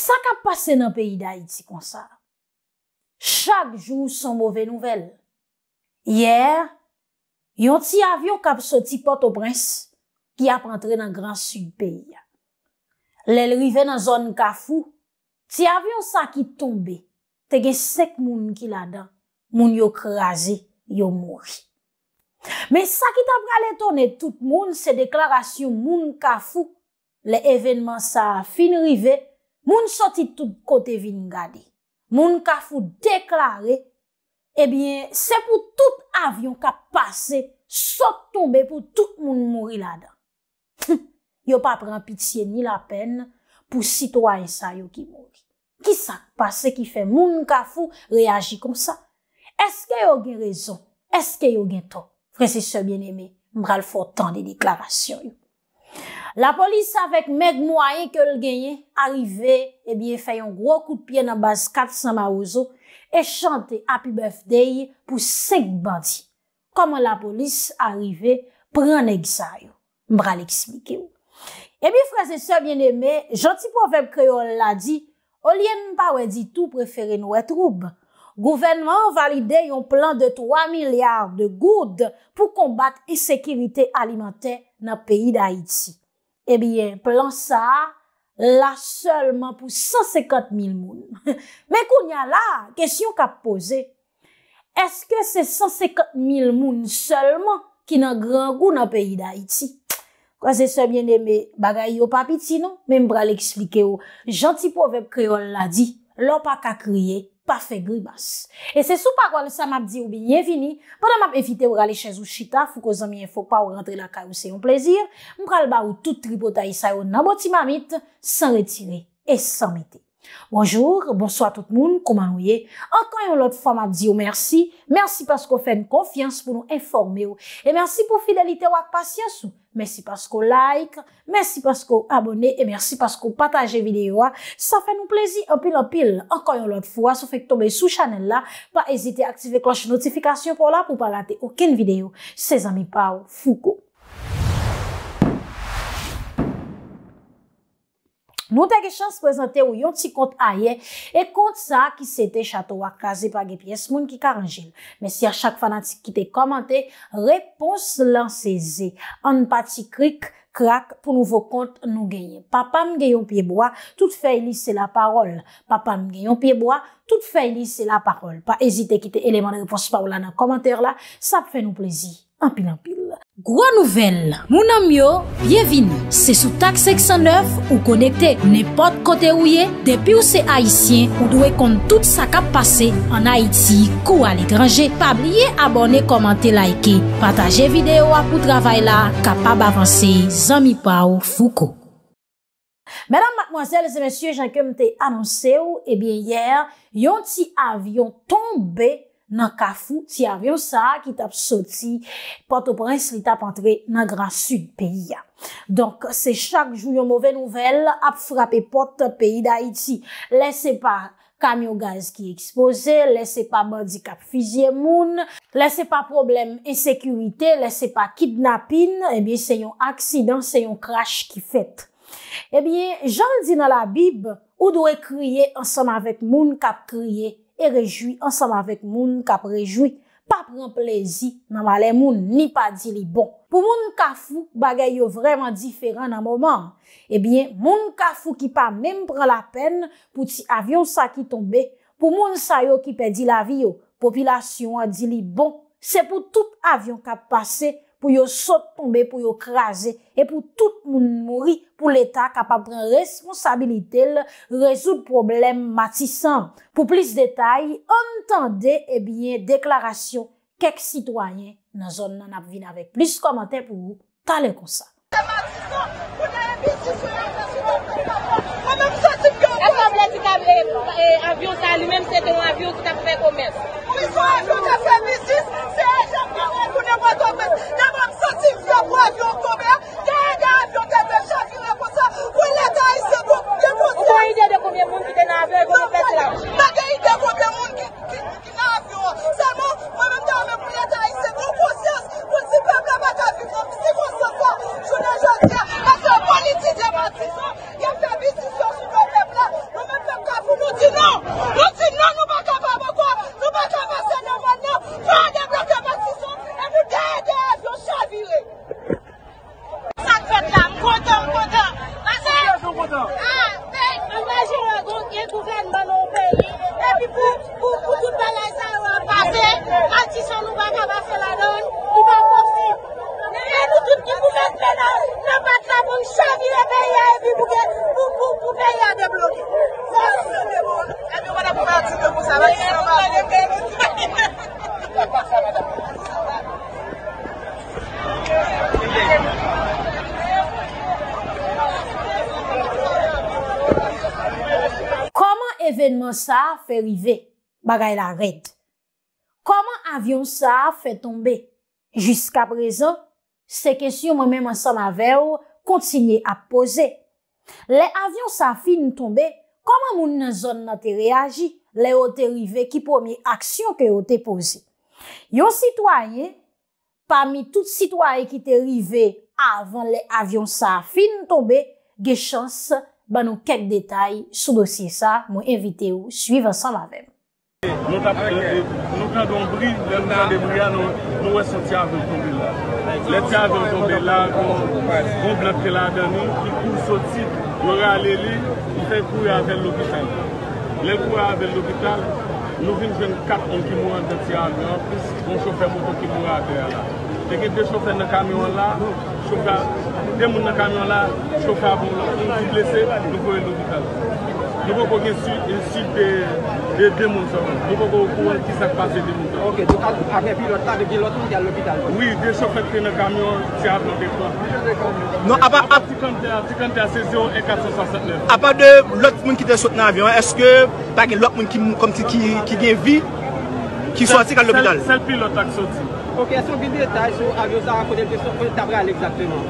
Sa kap pase nan peyi da iti konsa? Chak jou son mouve nouvel. Yer, yon ti avyon kap soti poto brins ki ap entre nan gran su peyi. Lel rive nan zon ka fou, ti avyon sa ki tombe tege sek moun ki la dan moun yo kraze, yo mori. Men sa ki ta prale tonne tout moun se deklarasyon moun ka fou le evenman sa fin rive Moun soti tout kote vin gade, moun kafou deklare, ebyen eh se pou tout avyon ka pase, sot tombe pou tout moun mouri lada. Yo pa pren pitiye ni la pen pou sitwa en sa yo ki mouri. Ki sa pase ki fe moun kafou reagi kon sa? Eske yo gen rezon? Eske yo gen ton? Frense se bien eme, mral fote tan de deklavasyon yo. La polis avek meg mwayen ke l genye, arive, ebi, eh fè yon gro kout piè nan bas 400 maouzo, e chante api bèf dey pou sek bandi. Koman la polis arive, pran egzay. Mbra l eksplike ou. Ebi, fraze sa, mjen eme, janti pofèm kreol la di, olien mpa wè di tou preferen wè troub. Gouvenman valide yon plan de 3 milyard de goud pou kombat e sekirite alimentè anay. nan peyi da iti. Ebyen, eh plan sa, la selman pou 150.000 moun. Men koun ya la, kesyon ka pose, eske se 150.000 moun selman ki nan gran goun nan peyi da iti? Kwa se sebyen de me bagay yo papiti, men mbra le ekslike yo. Janti povep kreol la di, lopak a kriye, pa fe gribas. E se sou parwal sa map di ou bi yevini, podan map evite ou gale chen zou chita, fou ko zamiye fok pa ou rentre la ka ou se yon plezir, mkal ba ou tout tribo ta isay ou naboti mamit, san retire et san mite. Bonjour, bonsoit tout moun, kouman wye? Enkanyon lot fwa ma di oh, ou mersi, mersi paskou fèn konfians pou nou informe ou. E mersi pou fidelite ou ak pasyans ou, mersi paskou like, mersi paskou abone, e mersi paskou pataje videyo a. Sa fè nou plezi, anpil anpil. Enkanyon lot fwa, sou fèk tombe sou chanel la, pa ezite aktive kloche notifikasyon pou la pou pa late oken videyo. Se zami pa ou, fouk ou. Nou te ge chans prezante ou yon ti kont aye, e kont sa ki se te chato wak kaze pa ge piyes moun ki karanjil. Mè si a chak fanatik ki te komante, repons lan seze. An pati krik, krak, pou nouvo kont nou genye. Pa pa m genyon piyeboa, tout fey li se la parol. Pa pa m genyon piyeboa, tout fey li se la parol. Pa ezite ki te eleman repons pa ou lan nan komante la, sa pfe nou plezi. An pil an pil. Gwa nouvel, mounan myo, byevine, se sou tak 609 ou konekte nepot kote ou ye, depi ou se Haitien ou dwe kont tout sa kap pase an Haiti kou al ekranje, pa blye abone komante laike, pataje videyo apou travay la, kapab avanse zami pa ou fuko. Menam, makmwansel, se mensye, jan kem te anonse ou, ebyen eh yer, yon ti avyon tombe, nan kafou ti avyon sa ki tap soti, poto prins li tap antre nan gran sud peyi ya. Donk se chak jou yon mouve nouvel, ap frape poto peyi da iti. Lese pa kamyon gaz ki ekspose, lese pa moudi kap fizye moun, lese pa problem e sekurite, lese pa kidnapin, ebyen se yon aksidan, se yon krasch ki fet. Ebyen, jan di nan la bib, ou do e kriye ansan avet moun kap kriye E rejoui ansam avèk moun kap rejoui. Pa pren plezi nan male moun ni pa di li bon. Po moun kap fou bagay yo vreman diferan nan mouman. Ebyen eh moun kap fou ki pa menm pren la pen. Po ti avyon sa ki tombe. Po moun sa yo ki pe di la vi yo. Popilasyon an di li bon. Se pou tout avyon kap pase. pou yo sotpombe, pou yo kraze, e pou tout moun mouri pou l'Etat kapap pren responsabilite, l resout problem matisan. Po plis detay, ontande, e bie, deklarasyon, kek sitwanyen nan zon nan ap vin avek. Plis komante pou yon, talen konsa. Se matisan, pounen e bisis, ouye, se sotpombe, ouye, se sotpombe, ouye, se sotpombe, ouye, se sotpombe, ouye, se sotpombe, ouye, se sotpombe, ouye, se sotpombe, ouye, se sotpombe, ouye, se sotpombe, ouye Si fya pou avyon kome, gen avyon te te chakine pou sa. Ou leta isen pou, gen pou se. Ou pou ide de kome moun ki te navyon e koni fese la? Nan gen ide pou de moun ki navyon. San moun, mwen mwen mwen mwen leta isen pou pou se. Paray la red. Koman avyon sa fe tombe? Jiska prezen, se kesyon mwen menman sa la ver ou kontinye a pose. Le avyon sa fin tombe, koman moun nan zon nan te reaji? Le ou te rive ki pwomi aksyon ke ou te pose. Yon sitwaye, pami tout sitwaye ki te rive avon le avyon sa fin tombe, ge chans ban nou kek detay sou dosye sa mwen evite ou suivan sa la ver ou. Nou ka don bri, lèm nan de bri, nou wè sou tiavè ton bil la. Lè tiavè ton bil la, pou blèpke la dani, pou sou tit, pou rè alè li, pou tè kouy avèl l'opital. Lè kouy avèl l'opital, nou vin jèn kak, on ki mou an te tiavè, an pis, on chofè mou an ki mou an te a la. Tèkè te chofè nan kamyon la, chokè, tè moun nan kamyon la, chokè mou an, pou lè se, nou kouy l'opital. Nivou kon gen syp de non, de monsan. Nivou kon kouan ki sak pase de monsan. Ok, do ka apne pilotak de gen lot moun ki al lopital? Oui, de choket kene kamyon, ti apne de kwa. Mouche de kamyon? Non, apan... Apti kante a sezon, e kato sa satne. Apan de lot moun ki te sot nan avyon, eske pa gen lot moun ki gen vi, ki sotik al lopital? Sel pilotak soti. Ok, ason binde etay sou avyon sa akonel de choket apre al exaktene?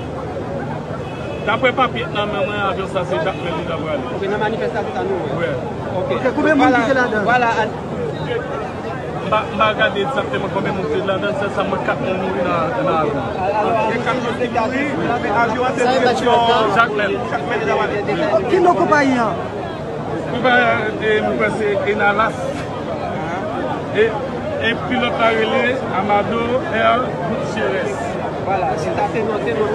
Dan pou e pa pi, nan men mwen avyon sa se jak men di davran. Ok, nan manifestan se tan nou? Ouè. Ok, koube moun ki se lan dan? Wala, wala. Mba gade, disapte mwen koube moun ki se lan dan, se sa mwen kat moun nou nan avyon. E kan moun se koube, mwen avyon se mwen chan jak men. Jak men di davran. Ki mwen kouba yon? Kouba mwen kouba se enalas. Ah. E pilotarele amado el Gutseris. Voilà, si ta fè notè, moun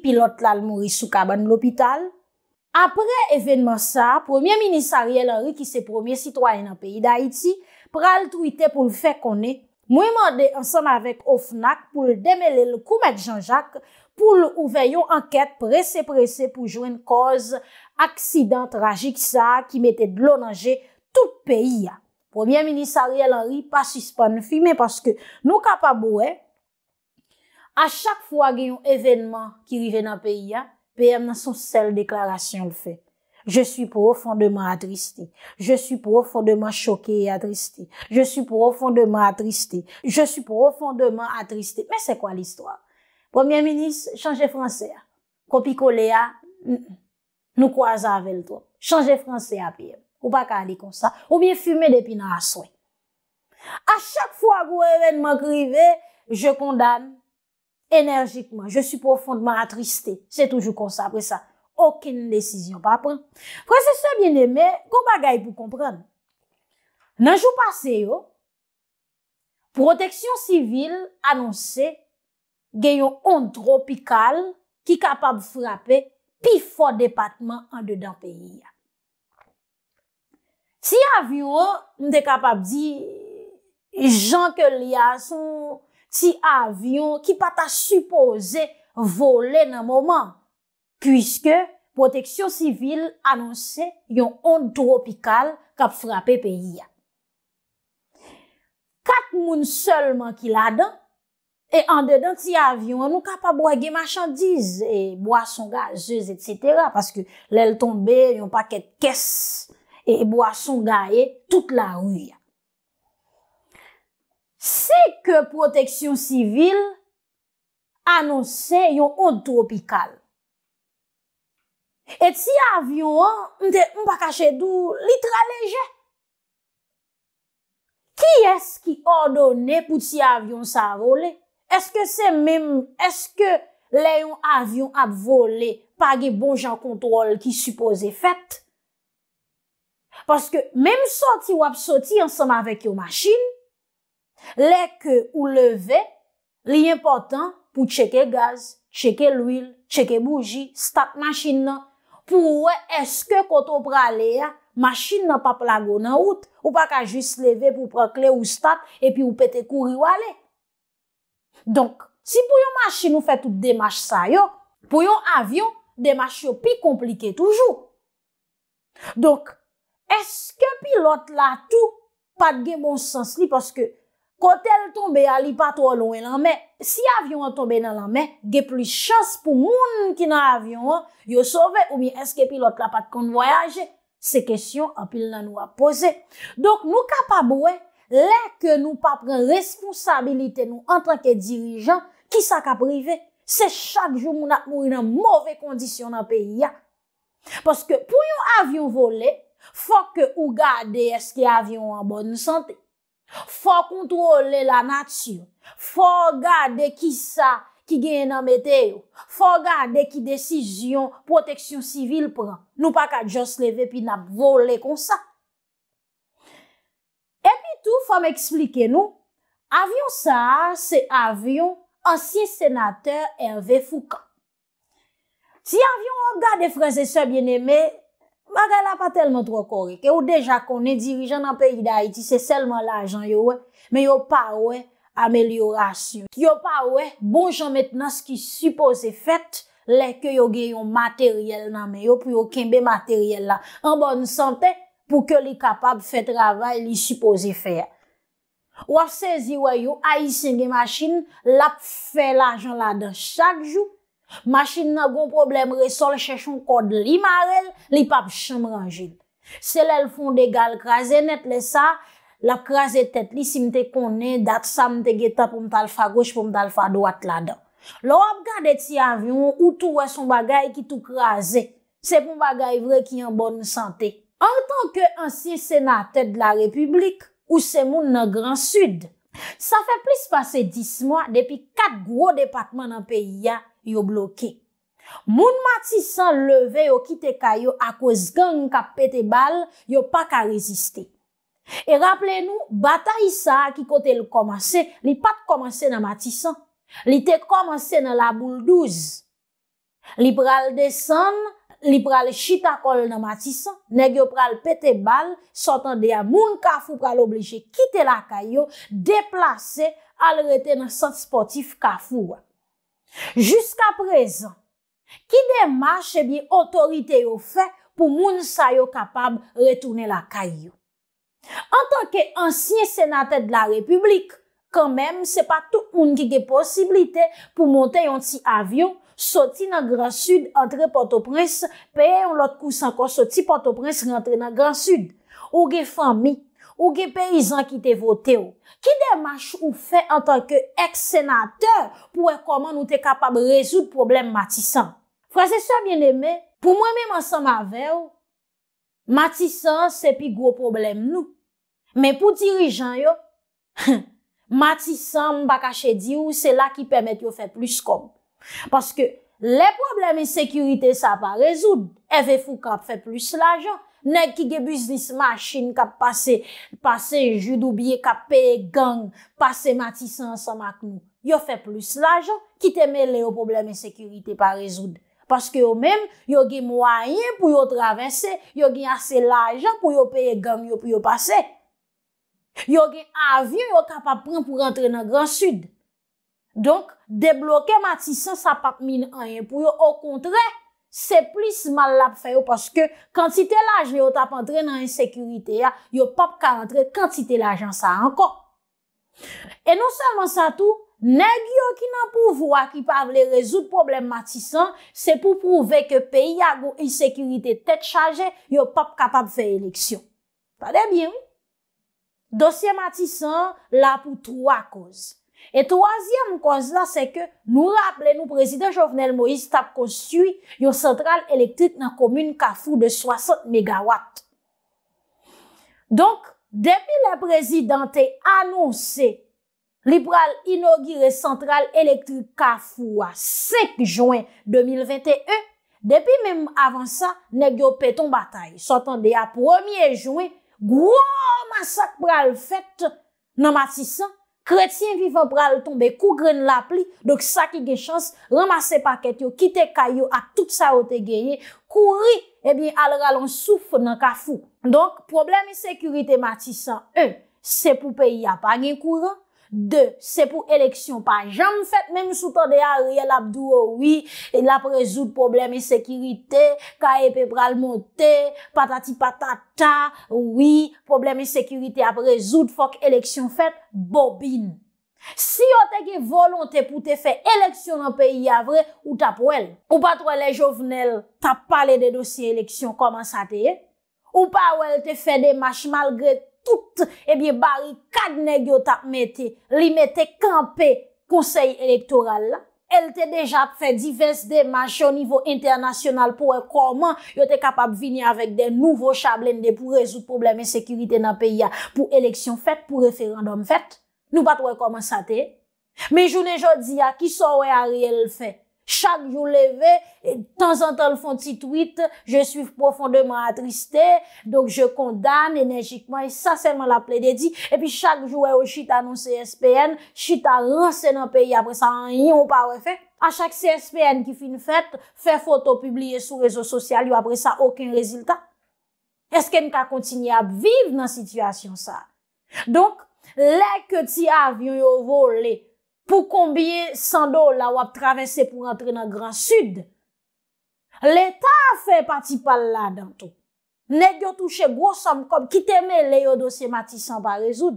pilote lal mouri soukaban l'hôpital. Apre evènman sa, premier minisariel Henri qui se promie, citoyen an peyi d'Haïti, pral truite pou l'fè konè. Mwen morde ansan avèk Ofnak pou l'demelè l'koumèk Jean-Jacques pou l'ouvè yon anket presè-presè pou jouen koz... aksidant trajik sa ki mette dlo nanje tout peyi ya. Premier Ministre Ariel Henry pasis pa nou fi, men paske nou ka pa bouen, a chak fwa genyon evenman ki rive nan peyi ya, PM nan son sel deklarasyon l'fe. Je suis profondement atristi. Je suis profondement choké et atristi. Je suis profondement atristi. Je suis profondement atristi. Men se kwa l'histoire? Premier Ministre, chanje franse ya. Kopi kole ya, mn mn. Nou kwa zave l do. Chanje franse apir. Ou pa ka li konsa. Ou bin fume depi nan aswe. A chak fwa gwe ven magrive, je kondam enerjikman. Je sou profondman atristi. Se toujou konsa apre sa. Okin desisyon pa pran. Fransese bien eme, kon pa gay pou kompran. Nan jou pase yo, proteksyon sivil anonse gen yon on tropikal ki kapab frape pi fò depatman an de dan peyi ya. Ti avyon, m de kapap di, jan ke li ason, ti avyon ki pata suppose vole nan moman, pwiske poteksyon sivil anonse yon ond tropical kap frape peyi ya. Kat moun selman ki la dan, E an dedan ti avyon an nou ka pa boye ge machandiz e bwa son gajez et setera paske lèl tombe yon paket kes e bwa son gaje tout la ouya. Se ke proteksyon sivil anonsen yon od tropical. Et ti avyon an, mte mpa kache dou litra leje. Ki es ki ordone pou ti avyon sa vole? Eske se mem, eske le yon avyon ap vole pa ge bon jan kontrol ki supose fet? Paske mem soti wap soti ansama vek yo masjin, le ke ou leve, li important pou cheke gaz, cheke l'wil, cheke bouji, stat masjin nan. Pou we eske konton prale ya, masjin nan pa plago nan out, ou pa ka jis leve pou prekle ou stat epi ou pete kouri wale? Donk, si pou yon machin nou fè tout demach sa yo, pou yon avyon, demach yo pi komplike toujou. Donk, eske pilot la tou pat ge monsans li? Paske, kote l tombe a li pato a louen lanmen, si avyon a tombe nan lanmen, ge pli chans pou moun ki nan avyon yo sove, ou mi eske pilot la pat kon voyaje? Se kesyon apil nan nou a pose. Donk, nou kapabou e, Lè ke nou pa pren responsabilite nou an tanke dirijan, ki sa ka prive, se chak joun moun ap moun nan mouve kondisyon nan peyi ya. Paske pou yon avyon vole, fò ke ou gade eske avyon an bonn sante. Fò kontrole la natyon, fò gade ki sa ki gen nan meteyo, fò gade ki desisyon proteksyon sivil pren. Nou pa ka jous leve pi nap vole konsa. Sou fòm eksplike nou, avyon sa se avyon ansye senateur Hervé Foucan. Si avyon an ga defreze se bien eme, magala pa telman trokore. Ke ou deja konen dirijan nan peyi da Haiti, se selman la ajan yo wè, men yo pa wè ameliorasyon. Yo pa wè, bonjou mèt nan se ki suppose fèt, lè ke yo geyon materyel nan men, yo pou yo kembe materyel la. An bon sante? pou ke li kapab fè travay li supose fè ya. Ou ap sezi wè yo, ayisengi machin, lap fè l'ajan lada chak jou, machin nan goun problem re sol chèchoun kod li marel, li pap chanm rangin. Se lè l'fond de gal krasen, net lè sa, lap krasen tet li simte konen, dat sa mte geta pou mt alfa goch pou mt alfa dwat lada. Lò ap gade ti avyon, ou tou wè son bagay ki tou krasen, se pou bagay vre ki yon bon sante. En tanke ansye senatèd la republik, ou se moun nan Gran Sud, sa fè plis pase dis mwa depi kat gro depatman nan peyi ya yo bloke. Moun matisan leve yo ki te kayo akwe zgan ka pete bal, yo pa ka reziste. E rapple nou, bata isa ki kote l komase, li pat komanse nan matisan. Li te komanse nan la bouldouz. Li pral desen, li pral chita kol nan Matisa, negyo pral pete bal, sotan de a moun kafou kal oblije kite la kayo, deplase al rete nan sot sportif kafou. Juska prezen, ki demache eh bi otorite yo fe pou moun sayo kapab retoune la kayo. An tanke ansye senate de la republik, kanmem se pa tou moun ki ge posibilite pou monte yon ti avyon Soti nan Gran Sud, entre Port-au-Prince, peye yon lot kousan kon soti Port-au-Prince rentre nan Gran Sud. Ou ge fami, ou ge perizan ki te vote yo. Ki demache ou fe en tanke ex-senateur pou e koman ou te kapab rezout problem Matisan? Fransese a bien eme, pou mwen mèm ansan mave yo, Matisan sepi gwo problem nou. Men pou dirijan yo, Matisan mbakache diyo, se la ki pemet yo fe plus kom. Paske le problem e sekurite sa pa rezoud, e vefou kap fe plus lajan. Ne ki ge biznis machin kap pase, pase judou bie, kap peye gang, pase matisan sa mak nou. Yo fe plus lajan, ki te me le yo problem e sekurite pa rezoud. Paske yo men, yo gen mwanyen pou yo travese, yo gen ase lajan pou yo peye gang yo pou yo pase. Yo gen avyon yo kap ap pren pou rentre nan Grand Sud. Donk, deblokè matisan sa pap min an yon pou yo. Ou kontre, se plis mal la pou fè yo paske kantite la jen yo tap antre nan yon sekurite ya, yo pap ka antre kantite la jen sa ankon. E non salman sa tou, neg yo ki nan pou vwa ki pa vle rezout problem matisan, se pou prouve ke peyi ya go yon sekurite tet chaje, yo pap kapap fè yon leksyon. Pade bien, wè? Dosye matisan la pou troa koz. Et troisième cause la, c'est que nous rappelez nous président Jovenel Moïse tap construit une centrale électrique dans la commune Kafou de 60 MW. Donc, depuis la présidente annoncée l'hyperal inaugurée centrale électrique Kafou à 5 juin 2021, depuis même avant ça, n'est gué au pétan bataille. S'entendait à 1er juin, gros massacre à la fête n'a massissé Kretien vivan pral tonbe kougren la pli, dok sa ki gen chans, ramase paket yo, kite kayo, ak tout sa ote genye, kouri, ebi eh al ralon souf nan kafou. Donk, problemi sekurite matisan, e, se pou peyi apan gen kouri, De, se pou eleksyon pa jam fèt, mèm sou tò de a rèl abdou o wè, lè apre zout problem e sekirite, ka e pe pral montè, patati patata, wè, oh problem e sekirite apre zout, fòk eleksyon fèt, bobin. Si yo te ki volon te pou te fè eleksyon an peyi avre, ou tap wèl. Ou pa tò lè jovenel, tap pale de dosye eleksyon, koman sa te? Ou pa wèl te fè de mashmal gret, tout ebye eh bari kad negyo ta mette, li mette kampe konsey elektoral la. El te deja fe divers de manche o nivou internasyonal pou e koman yo te kapab vini avek de nouvo chablen de pou rezout probleme sekurite na peya pou eleksyon fet, pou referandom fet. Nou batwe koman sa te? Me jounen jodi ya, ki sawe a riel fet? Chak jou leve, tan zantan l fon titwit, je suiv profondeman atristé, donk je kondan enerjikman, e sa senman la ple de di, e pi chak jou e o chita nan CSPN, chita ranse nan peyi, apre sa an yon pa we fe, a chak CSPN ki fi n fet, fe foto publie sou rezo sosyal, yo apre sa okyn rezilta. Eske n ka kontinye ap vive nan sitwasyon sa? Donk, le ke ti avyo yo vole, pou kombye sando la wap travese pou rentre nan Gran Sud, l'Etat fè pati pal la danto. Nèk yo touche gwo som kom, ki teme le eh yo dosye mati san pa rezoud.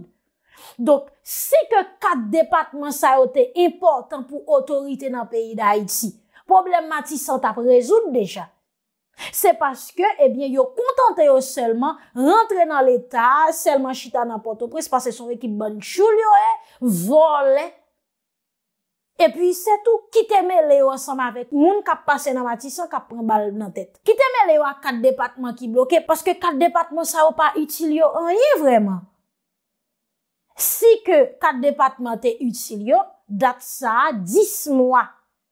Donk, se ke kat depatman sa yo te importan pou otorite nan peyi da Haiti, problem mati san ta prezoud deja. Se paske, ebyen yo kontante yo selman rentre nan l'Etat, selman chita nan Port-au-Prince, pasè son ekip banjou liyo e, vole e, Et puis, c'est tout. Kite me le yo ansama vek. Moun kap pase nan matis an kap pran bal nan tet. Kite me le yo ak kat depatman ki bloke. Paske kat depatman sa ou pa util yo anye vreman. Si ke kat depatman te util yo, dat sa, 10 mwa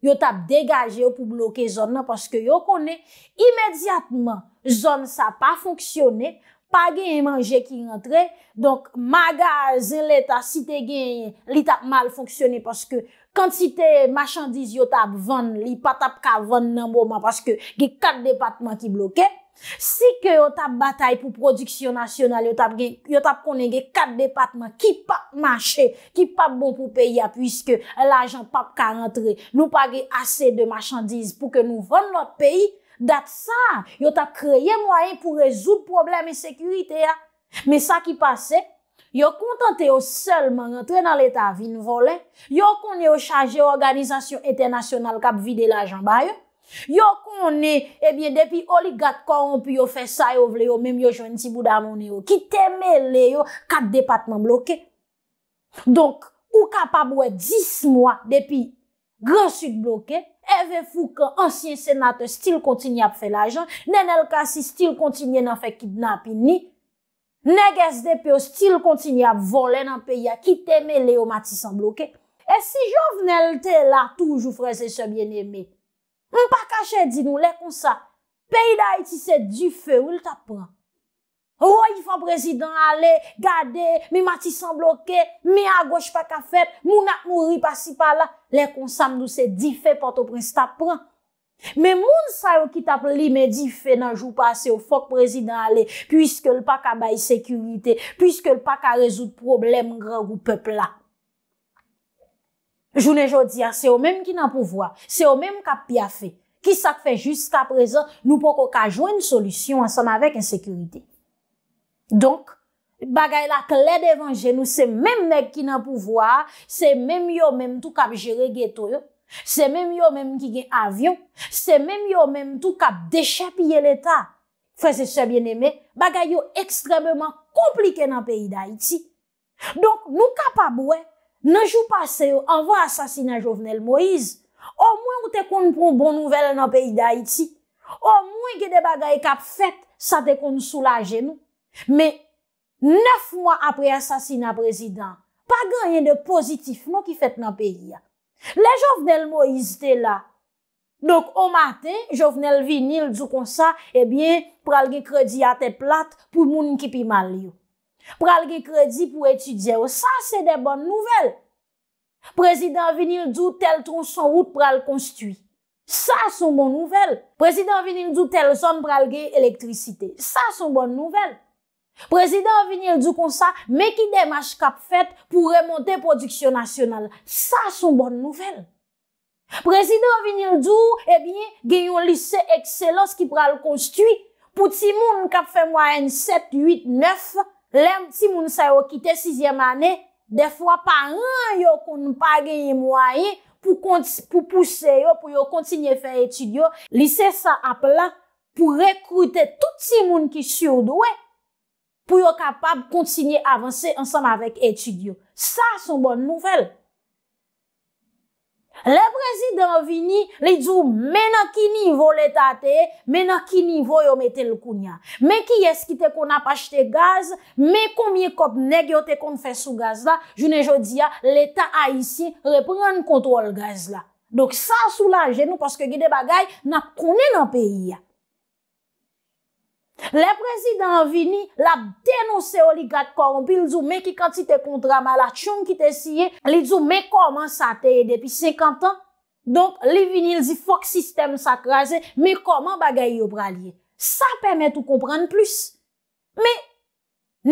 yo tap degaje yo pou bloke zon nan. Paske yo konen imediatman zon sa pa fonksyone. Pa genye manje ki rentre. Donk magaz en leta si te genye li tap mal fonksyone. Paske Kantite machandise yot ap vande, li pa tap ka vande nan mouman paske ge kat depatman ki bloke, si ke yot ap batay pou produksyon nasyonal, yot ap konen ge kat depatman ki pa manche, ki pa bon pou peyi ya, pwiske la jan pap ka rentre, nou pa ge ase de machandise pou ke nou vande not peyi, dat sa, yot ap kreye mwayen pou rezout probleme sekurite ya. Me sa ki pase, Yo kontante yo selman rentre nan l'Etat vin volen, yo konye yo chaje yo organizasyon etenasyonal kap vide l'ajan ba yo, yo konye, ebyen, eh depi oligat kon, pou yo fe sa yo vle yo, menm yo jwen ti bouda moun yo, ki teme le yo kat depatman bloke. Donk, ou kap abwe 10 mwa depi Grand Sud bloke, eve fou ka ansyen senat stil kontinye ap fe l'ajan, nen elka si stil kontinye nan fe kidnapini, Neges de pe ou stil kontini a volen an pe ya ki teme le ou mati san bloke. E si jovenelte la toujou freze se bieneme. Un pa kache di nou le konsa. Pei da iti se di fe ou il tap pran. Ou yifan prezident ale, gade, mi mati san bloke, mi a goch pa ka fet, mou na mou ripasi pa la. Le konsam nou se di fe poto prezita pran. Mè moun sa yo ki tap li me di fe nan jou pa se yo fok prezident ale, pwiske l pa ka bayi sekurite, pwiske l pa ka rezout problem gra ou pepla. Jounen jò di a, se yo mèm ki nan pouvoa, se yo mèm kap pia fe. Ki sak fe jist ka prezant, nou poko ka jwenn solisyon ansan avèk en sekurite. Donk, bagay la kle devan jenou, se mèm mèk ki nan pouvoa, se mèm yo mèm tou kap jere geto yo. Se mèm yo mèm ki gen avyon Se mèm yo mèm tou kap Dechèp yè l'Etat Frèze se bienemè, bagay yo ekstremèman Komplike nan peyi d'Haïti Donk nou kap ap wè Nanjou pase yo, anwa asasina Jovenel Moïse O mwen ou te kon proun bon nouvel nan peyi d'Haïti O mwen ki de bagay Kap fèt, sa te kon soula jè nou Mè Neuf mwa apre asasina prezident Pa ganyen de pozitif Mwen ki fèt nan peyi ya Le jovnel mo izite la, dok o maten, jovnel vinil zou konsa, ebyen eh pralge kredi ate plat pou moun kipi mal yo. Pralge kredi pou etudye ou, oh, sa se de bon nouvel. Prezident vinil zou tel tronson wout pral konstui, sa son bon nouvel. Prezident vinil zou tel zon pralge elektrisite, sa son bon nouvel. Prezident vinil djou kon sa, me ki demaj kap fet pou remonte prodiksyon nasyonal. Sa son bon nouvel. Prezident vinil djou, e eh bine, gen yon lisey ekselos ki pral konstuit. Po ti moun kap fet mwa en 7, 8, 9, lem ti moun sa yo kite 6e manen, defwa pa ran yo kon pa gen yon mwa ye pou pousse yo, pou yo kontinye fe etid yo. Lisey sa ap la pou rekrute touti moun ki surdowe. pou yo kapab kontsigne avanse ansanm avek eti diyo. Sa son bon nouvel. Le prezident vini, li djou menan ki nivou letate, menan ki nivou yo metel kounya. Men ki eskite kon ap achete gaz, men konmye kop negyo te kon fesou gaz la, jounen jodi ya, leta a isi repren kontrol gaz la. Donk sa sou la jenou, paske gide bagay, nap konen an peyi ya. Le prezident vini, la denose ou li gade korompi, l zou me ki kantite kontra ma la tchoun ki te siye, li zou me koman sa teye depi 50 an. Donk, li vini l zi fok sistem sa kraze, me koman bagay yo pralye. Sa pemet ou kompran plus. Me,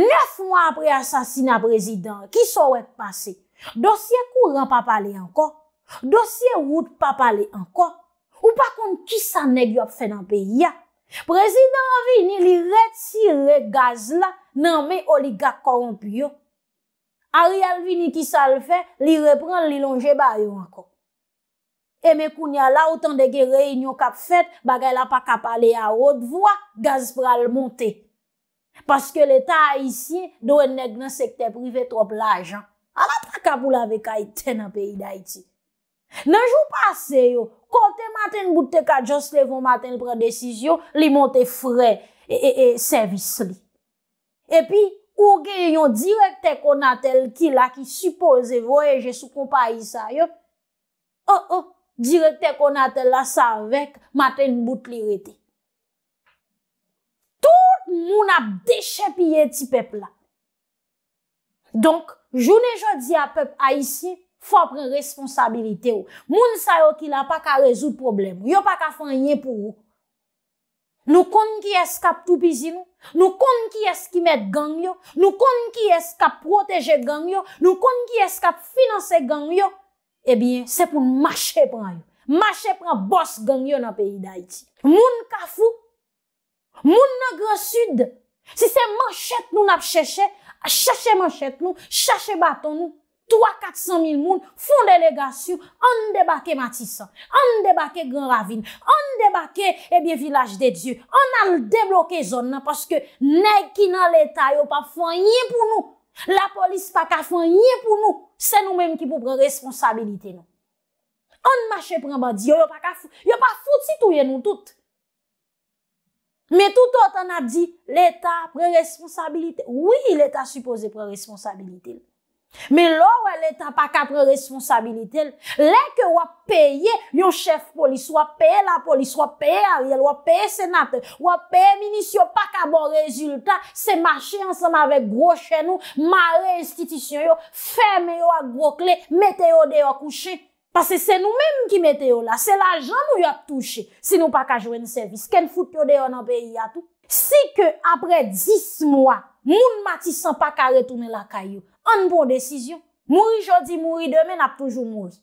nef mwa apre asasina prezident, ki souwek pase? Dosye kou ran pa pale anko? Dosye wout pa pale anko? Ou pa kont ki sa negyop fè nan peyi ya? Prezident Vini li retire gaz la nan me oliga korompyo. Ariel Vini ki sal fe li repran li longe bayo anko. E me kounya la ou tan dege rey nyo kap fet bagay la pa kap ale a odvoa gaz pral monte. Paske l'Etat a isye do en neg nan sekte prive trop la ajan. A la pa kap ou la vekay ten ap e iday ti. Nanjou pase yo, kote maten bout te kajos levon maten pren desisyon, li mwote frey e, e, e servis li. Epi, ou ge yon direkte konatel ki la ki suppose voyeje sou kompa yisa yo, o o, direkte konatel la sa vek, maten bout li rete. Tout mwona dechep ye ti pepla. Donk, jounen jodi a pep aisyen, fò pren responsabilite ou. Moun sa yo ki la pa ka rezout problem. Yo pa ka fò anye pou ou. Nou kon ki eskap toupizi nou? Nou kon ki eskimet gang yo? Nou kon ki eskap proteje gang yo? Nou kon ki eskap finanse gang yo? Ebyen, eh se pou mâche pran yo. Mâche pran bòs gang yo na peyi da iti. Moun ka fò? Moun nagre sud? Si se mâchet nou nap chèche, a chèche mâchet nou, chèche baton nou, 3-400 mil moun fonde legasyon, an debake Matissa, an debake Grand Ravine, an debake eh Vilaj de Dieu, an al debloke zon nan, paske nek ki nan l'Etat yo pa fwen yin pou nou, la polis pa ka fwen yin pou nou, se nou men ki pou pre responsabilite nou. An mache premban diyo, yo pa fouti touye nou tout. Me tout ot an ap di, l'Etat pre responsabilite, oui l'Etat suppose pre responsabilite nou. Men lò wè lè tapak apre responsabilitel, lè ke wè peye yon chef polis, wè peye la polis, wè peye a riel, wè peye senatel, wè peye minis yo pak a bon rezultat, se mache ansam avèk gro chen nou, mare institisyon yo, feme yo a gro kle, meteo deyo a kouche. Pase se nou mèm ki meteo la, se la jan nou yo ap touche, se nou pak a jwen servis, ken foute yo deyo nan peyi atou. Si ke apre 10 mwa, moun mati san pak a retoune la kayo. An pou an desisyon, mouri jodi, mouri deme, nap toujou mouz.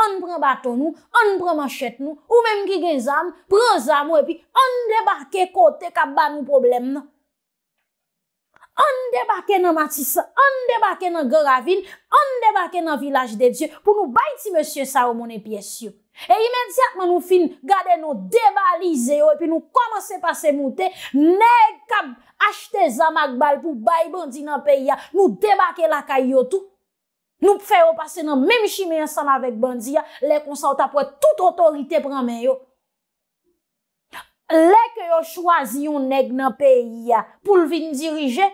An pren baton nou, an pren manchet nou, ou menm ki gen zan, pren zan mou epi, an debake kote kap ban nou problem nou. An debake nan Matisse, an debake nan Gora Vin, an debake nan Vilaj de Diyo pou nou bayti Monsie Saoumon epi esyop. E imensyatman nou fin gade nou debalize yo E pi nou komanse pase moute Neg kab achte zamak bal pou bay bandi nan peya Nou debake lakay yo tou Nou pfe yo pase nan mem shime yon san avek bandi ya Lek on sa wata pwe tout otorite pranmen yo Lek yo chwazi yon neg nan peya Poul vin dirije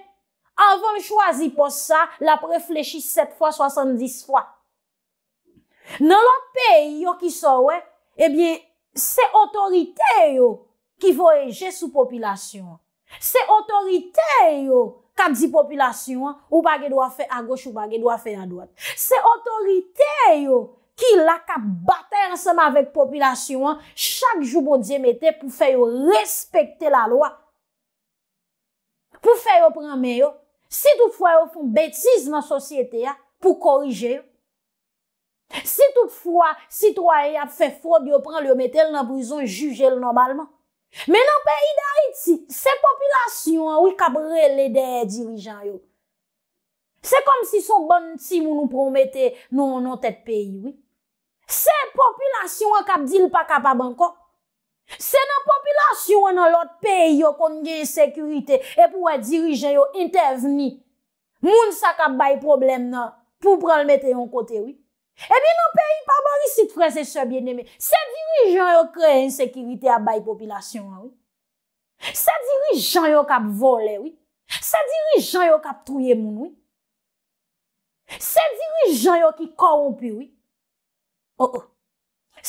Avon chwazi pos sa Lap reflechi 7 x 70 x Nan la peyi yo ki so we, ebyen, se otorite yo ki vo eje sou popilasyon. Se otorite yo kap di popilasyon, ou bagye do a fe a goch ou bagye do a fe a doat. Se otorite yo ki la kap bate anseman vek popilasyon, chak jou bondye mette pou fe yo respekte la loa. Pou fe yo pranme yo, si tou fwe yo pou betizman sosyete ya, pou korije yo, Si tout fwa, sitwoye ap fe fwob yo pran lyo metel nan brison jujel normalman. Men nan peyi da iti, se popilasyon wik ap rele de dirijan yo. Se kom si son ban ti moun nou promete nou nan tet peyi wik. Se popilasyon wak ap dil pa kap a banko. Se nan popilasyon wak nan lot peyi yo kon gen sekurite e pou wak dirijan yo interveni. Moun sa kap bay problem nan pou pran lyo metel yon kote wik. Ebi nan peyi pa bari sit fre se sebyen eme, se dirijan yo kreye en sekirite a bay popilasyon an ou. Se dirijan yo kap vole ou, se dirijan yo kap truye moun ou. Se dirijan yo ki korompi ou,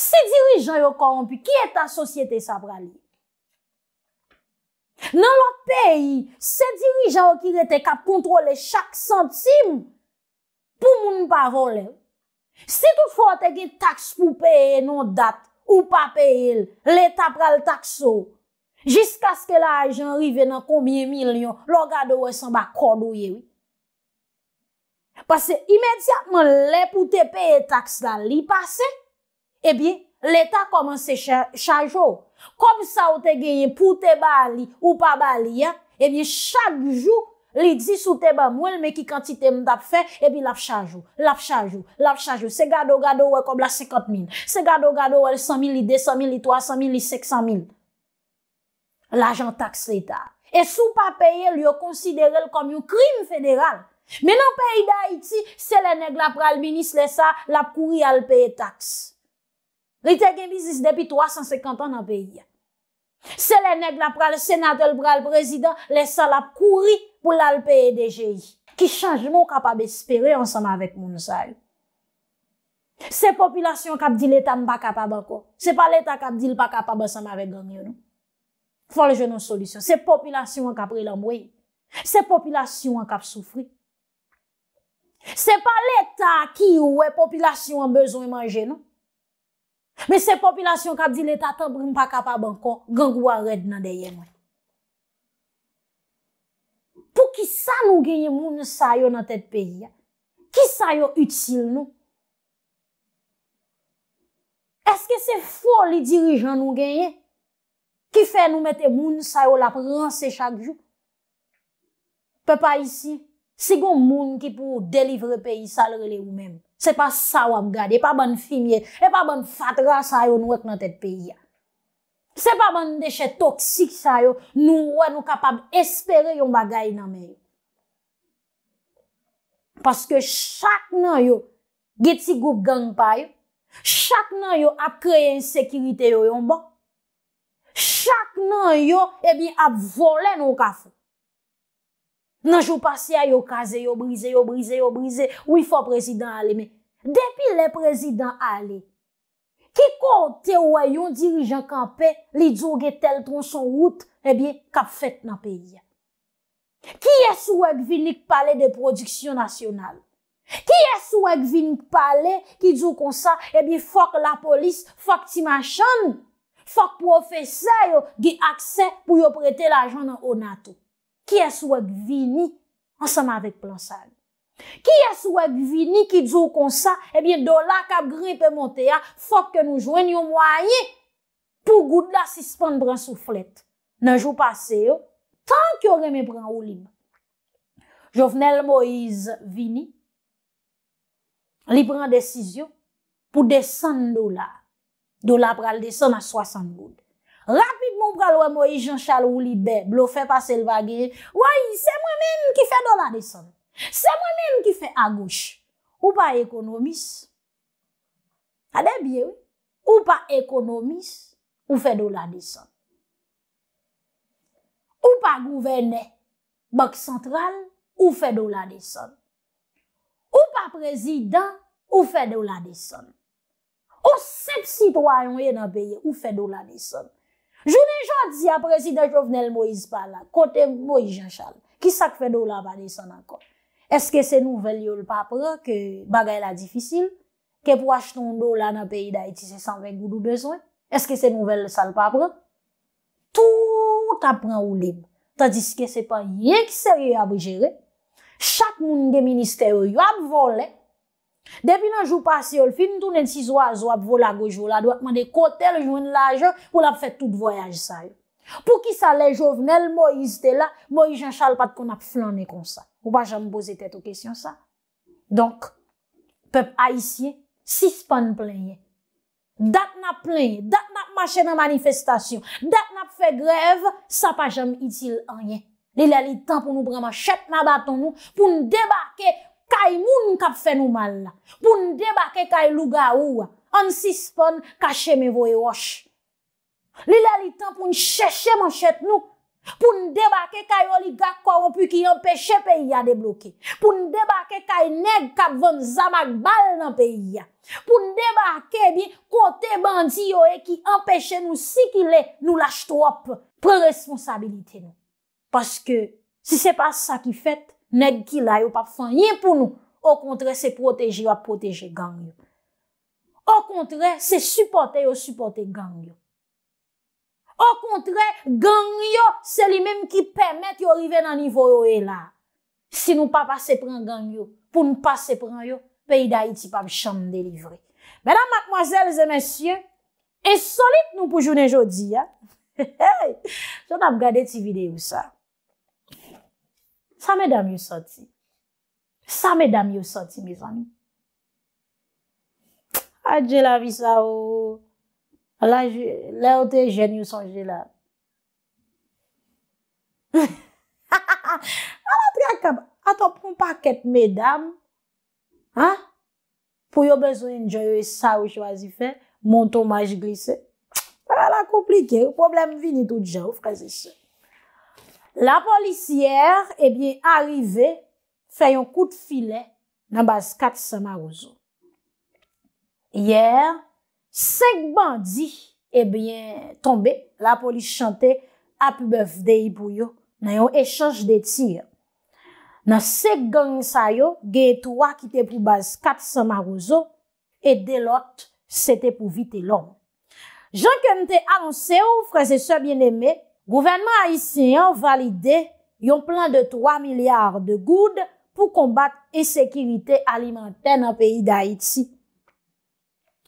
se dirijan yo korompi ki etan sosyete sa pralou. Nan la peyi, se dirijan yo ki rete kap kontrole chak santim pou moun parole ou. Si tou fote gen taks pou peye non dat ou pa peye, l'Etat pral takso. Jiska skè la ajan rive nan koubyen milyon, lo gade wè san bak kod wè. Pase imediatman lè pou te peye taks la li pase, ebi eh l'Etat komanse chajo. Kom sa ou te genye pou te bali ou pa bali, ebi eh chak jou chak. Li di sou teba mwel me ki kantite mdap fe, ebi laf chanjou, laf chanjou, laf chanjou. Se gado gado wè kob la 50.000, se gado gado wè 100.000, li 200.000, li 300.000, li 600.000. L'ajan taks li ta. E sou pa peye, li yo konsidere l kom yon krim federal. Men an peyi da iti, se le neg la pral minis lesa, lap kouri al peye taks. Li te gen bizis depi 350 an an peyi ya. Se le neg la pral senatel pral prezident lesa, lap kouri. pou lal peye deje yi. Ki chanj moun kapab espere ansanm avèk moun sa yi. Se popilasyon kap di letan mba kapab anko, se pa letan kap di l pa kapab ansanm avèk ganyo nou. Fwa le jenon solisyon. Se popilasyon kap relan mwen, se popilasyon kap soufri. Se pa letan ki ou we, popilasyon an bezon manje nou. Me se popilasyon kap di letan mba kapab anko, gangou a red nan deyè mwen. pou ki sa nou genye moun sa yo nan tet peyi ya? Ki sa yo util nou? Eske se foli dirijan nou genye? Ki fe nou mette moun sa yo la pranse chak jou? Pe pa isi, segon moun ki pou delivre peyi salre le ou men, se pa sa wab gade, e pa ban fimye, e pa ban fatra sa yo nou ek nan tet peyi ya. Se pa man deche toksik sa yo, nou wè nou kapab espere yon bagay nan mè yo. Paske chak nan yo geti goup gang pa yo, chak nan yo ap kreye en sekirite yo yon bon, chak nan yo ebi ap vole nou kafon. Nanjou pasi a yo kaze yo, brize yo, brize yo, brize yo, wifo prezident aleme. Depi le prezident aleme. Ki kon te wayon dirijan kampe li dzo ge tel tronson wout ebyen eh kap fet nan pe diyan. Ki eswek vini k pale de produksyon nasyonal? Ki eswek vini k pale ki dzo konsa ebyen eh fok la polis, fok ti machan, fok profeseyo ge akse pou yo prete la jounan o NATO? Ki eswek vini ansanman vek plan sali? Ki eswe vini ki dzou konsa, ebyen do la kap gripe monte ya, fok ke nou jwen yon mwaye pou goud la sispan bransou flet. Nan jou pase yo, tank yo reme pran ou li. Jovnel Moïse vini, li pran desisyon pou desan do la. Do la pral desan a 60 goud. Rapidmoun pral wè Moïse Jean Charles ou li bebe, lo fè pase l vage, wè yi se mwen men ki fè do la desan. Se mwenen ki fe a gouch, ou pa ekonomis, adebyen, ou pa ekonomis, ou fedou la dison. Ou pa gouvene, bak sentral, ou fedou la dison. Ou pa prezident, ou fedou la dison. Ou sep sitwayon yon an peye, ou fedou la dison. Jounen jòd si a prezident jòvnel Moïse Pala, kote Moïse Jean-Charles, ki sak fedou la va dison ankon. Eske se nouvel yo l papre ke bagay la difisil? Ke pou ashton do la nan peyi da iti se sanvek goudou beswen? Eske se nouvel sa l papre? Tout apren ou lib. Tadiske se pa yek se ye ap jere. Chak moun de minister yo ap vole. Depi nan jou pase yo l film, tounen si zo a zo ap vola gojo la, do ap man de kote l jouen la jo, ou la ap fet tout voyaj sa yo. Pou ki sa le jovenel, mo yi zite la, mo yi jan chal pat kon ap flan e konsa. Ou pa jom boze tete ou kesyon sa. Donk, pep a isye, sispon plenye. Dat nap plenye, dat nap mache nan manifestasyon, dat nap fe grev, sa pa jom itil anye. Li la li tan pou nou breman chet nan baton nou, pou nou debake kay moun kap fe nou man la. Pou nou debake kay luga ou, an sispon kache me voye wosh. Li la li tan pou nou cheshe man chet nou, Poun debake kay oligak koropu ki yon peche peyi ya debloke. Poun debake kay neg kat von zamak bal nan peyi ya. Poun debake bin kote bandi yo e ki empeche nou si ki le nou laj trope pre responsabilite nou. Paske si se pa sa ki fet, neg ki la yo pa fanyen pou nou. Ou kontre se proteje yo a proteje gang yo. Ou kontre se supporte yo supporte gang yo. Au kontre, ganyo se li menm ki pemet yo rive nan nivou yo e la. Si nou pa pa se pren ganyo, pou nou pa se pren yo, peyi da iti pa m chanm delivre. Mèdam, mèkmoazèl, zè mèsyè, e solit nou pou jounen jodi, ya. Jot ap gade ti videyo sa. Sa mè dam yo soti? Sa mè dam yo soti, mèzami? Adjè la visawo. A ah, la, lè ou tè jèny ou sange lè. Ha ha ha, a la tre akab, akank pou Montparn. Ahan, pou yo benzo yon jò yo esaw ou che wazifè, m unterstützen. A la komplike. Problem vunit ou dijar. La polisiyer e bie arive fè yon kou t'file nan bas Kat Semarouso. Yer, Sek bandi, ebyen eh tombe, la polis chante api bevdeyi pou yo nan yon eshanj deti. Nan sek gang sa yo, gey etouwa ki te pou base 400 marouzo, e delot, se te pou vite lom. Jan ke mte anonse ou, freze se bieneme, gouvenman Haitien valide yon plan de 3 milyard de goud pou kombat esekirite alimenten nan peyi d'Haiti.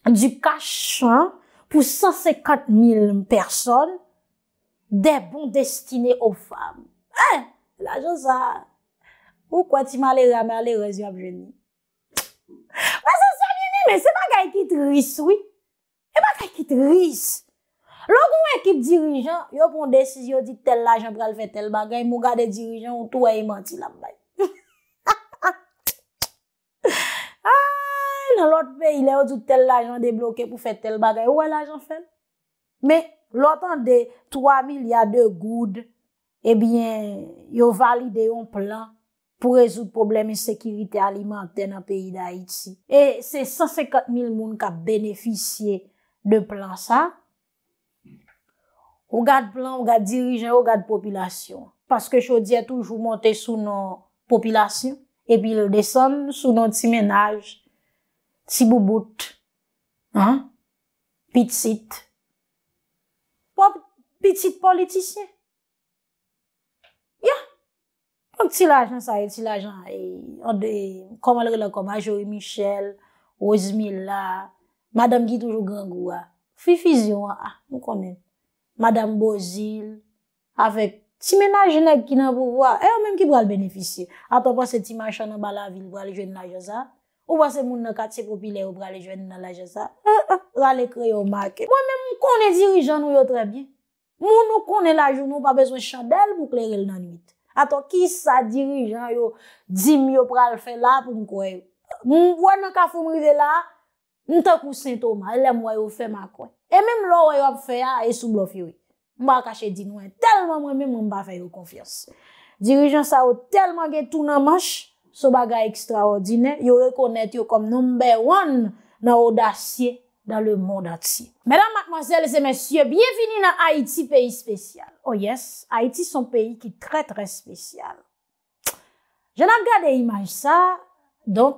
Du kachan pou 154.000 person de bon destine ou fam. Eh, la jousa, pou kwa ti ma le rame, ale rezi ap jeni. Wè se sa jeni, mè se bagay ki tris, wè. E bagay ki tris. Lòk ou ekip dirijan, yo pou n desisyon, di tel la jen pral fè tel bagay, mou gade dirijan, ou tou wè yi manti lam bay. lout ve, ilè ou zout tel lajan débloke pou fè tel bagay, ou wè lajan fèm? Mè, lout an de 3.000 yade goud, ebyen, eh yo valide yon plan pou rezout problemi sekirite alimante nan peyi da iti. E, se 150.000 moun ka benefisye de plan sa, ou gade plan, ou gade dirijen, ou gade popilasyon. Paske chou diè toujou montè sou nan popilasyon, epi lè desan, sou nan timenaj, Ti bouboute, pitit, pop pitit politisyen. Ya, pop ti lajan sa, e, ti lajan, e. koman lèk e lèk koman, Jouy Michel, Rosemilla, Madame Guy Toujou-Gangoua, Fifi Zion, Madame Bozil, ti menajenèk ki nan pou wò, e yo menm ki pou albenefisi, a popo se ti manchè nan bala vil, pou aljouy nan lajan sa. Ou ba se moun nan kat se popilè ou pralè jwen nan laje sa? Un, eh, un, eh, pralè kre yon bakè. Mwen mè moun konè dirijan nou yo trè bie. Moun nou konè lajou nou pa beswen chandel pou klerè l nan nit. Ato, ki sa dirijan yo, di myo pral fè la pou mkwe yo? Moun mwen nan kafou mri ve la, mwen takou sentou ma, lè mwa yo fè makon. E mèm lò wè yo ap fè ya, e soum lò fè yo. Mwa kache din wè, e, telman mwen mwen mba fè yo konfiyans. Dirijan sa yo telman gen tou nan manch, So baga ekstraordine, yo rekonet yo kom number one nan odasye, nan le moun atsye. Mèdam, matman, sèlese, mèsyè, biyevini nan Haiti, peyi spesyal. Oh yes, Haiti son peyi ki tre tre spesyal. Je nan gade imaj sa, don,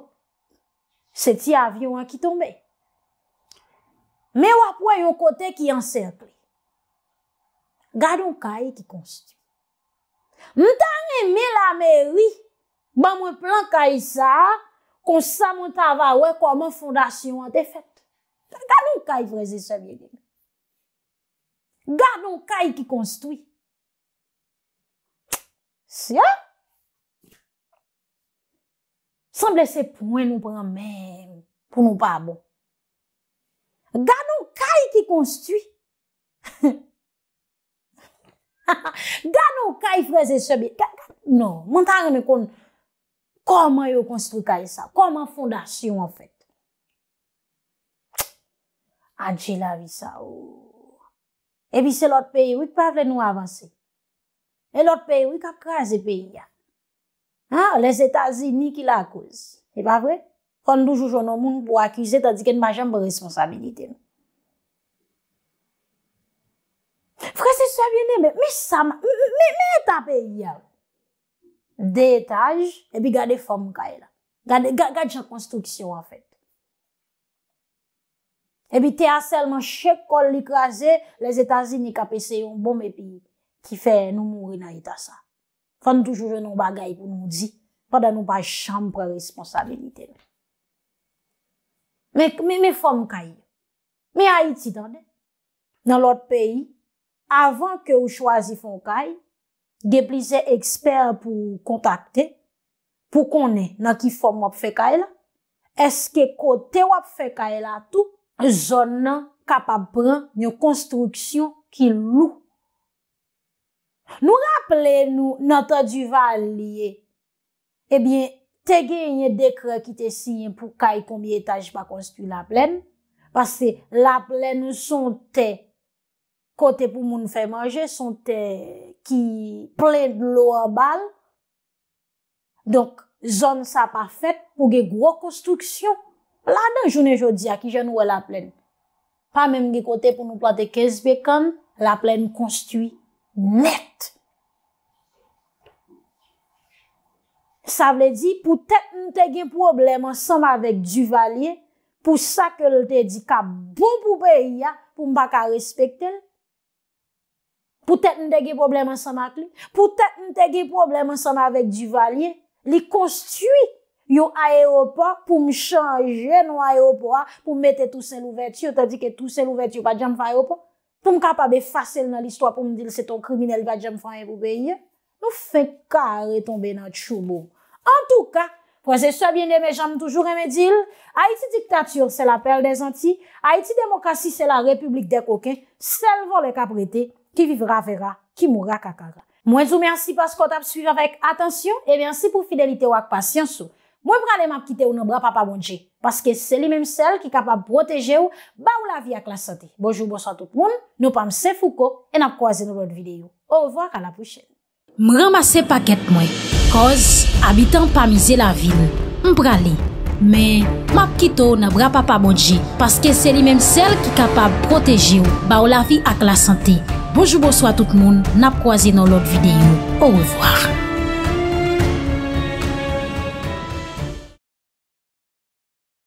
seti avyon an ki tombe. Mè wap wè yon kote ki yon serple. Gade yon kaye ki konsti. Mwen tan eme la mèwi, Ban mwen plan ka isa, kon sa mwen tava wek kon mwen fondasyon an te fet. Gano ka ifreze sebiye geni? Gano ka iti konstwi? Si ya? Semble se pouen nou pran men, pou nou pa bon. Gano ka iti konstwi? Gano ka ifreze sebiye? Non, mwen ta geni kon... Koman yo konstru ka e sa? Koman fondasyon an fèt? Adjè la vi sa ou. E bi se lot peyi ou ik pa vle nou avanse. E lot peyi ou ik ap kranze peyi ya. Les Etats-Unis ki la akouz. E pa vre? Fondou jou jounon moun pou akize tandi gen majan pou responsabilite. Fwa se sou avyene me sa ma me ta peyi ya ou. De etaj, ebi gade fom kaye la. Gade jan konstruksyon an fèt. Ebi te aselman chekol li krasè, le zetazini ka pesè yon bom epi ki fè nou mouri na itasa. Fon toujou jenon bagay pou nou di, padan nou bagay chanpre responsabilite. Me fom kaye, me a iti dande. Nan lot peyi, avan ke ou chwazi fom kaye, Ge plise eksper pou kontakte pou konen nan ki form wap fekaye la. Eske kote wap fekaye la tou, zon nan kapap pran yon konstruksyon ki lou. Nou rappele nou nan ta du val liye. Ebyen, te genye dekre ki te sinyen pou kaye kombi etaj pa konstru la plen. Pase la plen son te... kote pou moun fè manje son te ki plè d'lou an bal donk zon sa pa fèt pou ge gwo konstruksyon la dan jounen jodi a ki jen wè la plè pa mèm ge kote pou nou plote kezbe kan la plè nou konstruy net sa vle di pou tet nou te ge problem ansanm avèk du valye pou sa ke lte di ka bou bon poupe ya pou mba ka respektel pou tèt n te ge problem ansama ak li, pou tèt n te ge problem ansama avèk du valye, li konstuit yo aéropo pou m chanje nou aéropo a, pou m mette tout sèl ou vètyo, tè di ke tout sèl ou vètyo pa djam fè aéropo, pou m kapabè fasyel nan l'istwa pou m dil se ton kriminele pa djam fè aéropo beye, nou fè kare tombe nan tchoumou. An tou ka, pou an zè sè bjen de mè jan m toujou remè dil, Haiti diktatür sè la pèl de zanti, Haiti demokrasi sè la republik de kokè, sel vò lè ka prété, Ki vivra, vera, ki moura, kakara. Mwen zou mwen ansi paskot ap suyve avèk. Atensyon, e mwen ansi pou fidelite wak pasyansou. Mwen pralè map kite ou nan bra pa pa mounje. Paske se li menm sel ki kapab proteje ou, ba ou la vi ak la sante. Bonjou, bonso a tout moun. Nou pam se fouko, en ap kwa zin nou bon videyo. Ou wak, an la pouche. Mwen ramase paket mwen. Koz, abitan pa mize la vil. Mwen pralè. Men, map kite ou nan bra pa pa mounje. Paske se li menm sel ki kapab proteje ou, ba ou la vi ak la sante. Bojou bo swa tout moun, nap kwa zi nan lot videyo. Ouwe zwa.